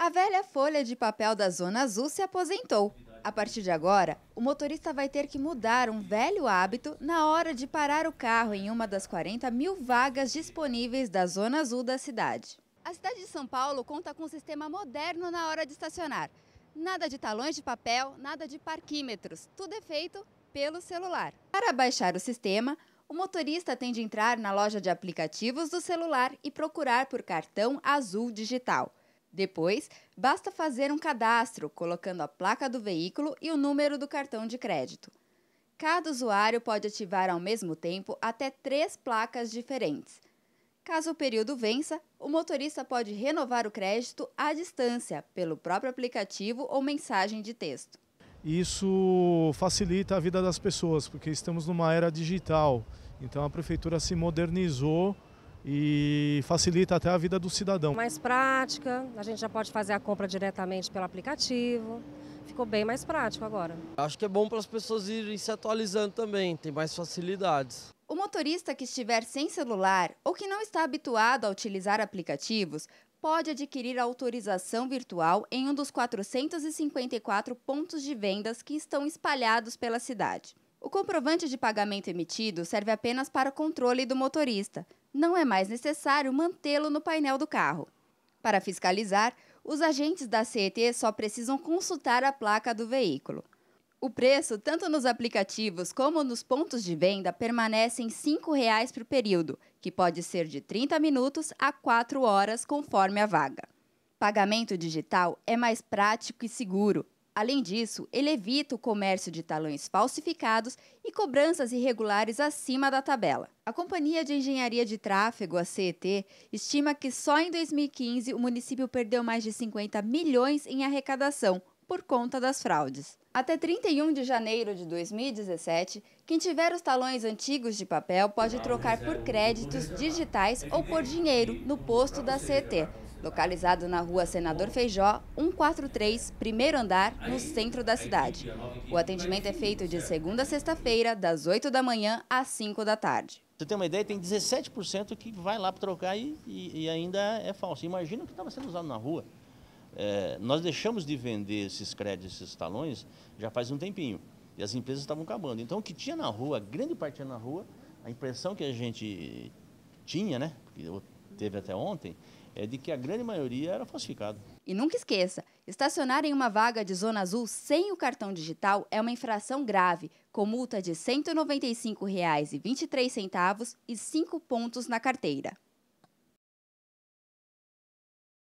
A velha folha de papel da Zona Azul se aposentou. A partir de agora, o motorista vai ter que mudar um velho hábito na hora de parar o carro em uma das 40 mil vagas disponíveis da Zona Azul da cidade. A cidade de São Paulo conta com um sistema moderno na hora de estacionar. Nada de talões de papel, nada de parquímetros. Tudo é feito pelo celular. Para baixar o sistema, o motorista tem de entrar na loja de aplicativos do celular e procurar por cartão azul digital. Depois, basta fazer um cadastro, colocando a placa do veículo e o número do cartão de crédito. Cada usuário pode ativar ao mesmo tempo até três placas diferentes. Caso o período vença, o motorista pode renovar o crédito à distância, pelo próprio aplicativo ou mensagem de texto. Isso facilita a vida das pessoas, porque estamos numa era digital. Então a prefeitura se modernizou e facilita até a vida do cidadão. Mais prática, a gente já pode fazer a compra diretamente pelo aplicativo. Ficou bem mais prático agora. Acho que é bom para as pessoas irem se atualizando também, tem mais facilidades. O motorista que estiver sem celular ou que não está habituado a utilizar aplicativos pode adquirir autorização virtual em um dos 454 pontos de vendas que estão espalhados pela cidade. O comprovante de pagamento emitido serve apenas para o controle do motorista, não é mais necessário mantê-lo no painel do carro. Para fiscalizar, os agentes da CET só precisam consultar a placa do veículo. O preço, tanto nos aplicativos como nos pontos de venda, permanece em R$ 5,00 por período, que pode ser de 30 minutos a 4 horas, conforme a vaga. Pagamento digital é mais prático e seguro Além disso, ele evita o comércio de talões falsificados e cobranças irregulares acima da tabela. A Companhia de Engenharia de Tráfego, a CET, estima que só em 2015 o município perdeu mais de 50 milhões em arrecadação por conta das fraudes. Até 31 de janeiro de 2017, quem tiver os talões antigos de papel pode trocar por créditos digitais ou por dinheiro no posto da CET localizado na rua Senador Feijó, 143, primeiro andar, no centro da cidade. O atendimento é feito de segunda a sexta-feira, das 8 da manhã às 5 da tarde. Você tem uma ideia, tem 17% que vai lá para trocar e, e, e, ainda é falso. Imagina o que estava sendo usado na rua. É, nós deixamos de vender esses créditos, esses talões, já faz um tempinho. E as empresas estavam acabando. Então, o que tinha na rua, grande parte tinha na rua, a impressão que a gente tinha, né? Porque teve até ontem, é de que a grande maioria era falsificado. E nunca esqueça, estacionar em uma vaga de zona azul sem o cartão digital é uma infração grave, com multa de R$ 195,23 e 5 pontos na carteira.